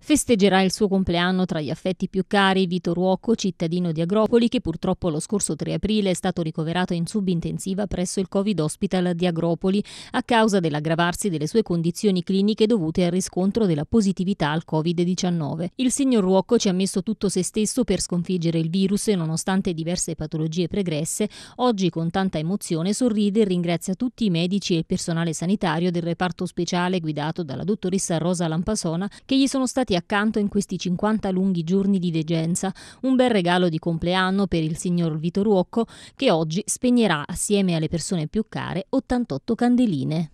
Festeggerà il suo compleanno tra gli affetti più cari Vito Ruocco, cittadino di Agropoli, che purtroppo lo scorso 3 aprile è stato ricoverato in subintensiva presso il Covid Hospital di Agropoli a causa dell'aggravarsi delle sue condizioni cliniche dovute al riscontro della positività al Covid-19. Il signor Ruocco ci ha messo tutto se stesso per sconfiggere il virus e nonostante diverse patologie pregresse, oggi con tanta emozione sorride e ringrazia tutti i medici e il personale sanitario del reparto speciale guidato dalla dottoressa Rosa Lampasona che gli sono stati passati accanto in questi 50 lunghi giorni di degenza, un bel regalo di compleanno per il signor Vito Ruocco che oggi spegnerà assieme alle persone più care 88 candeline.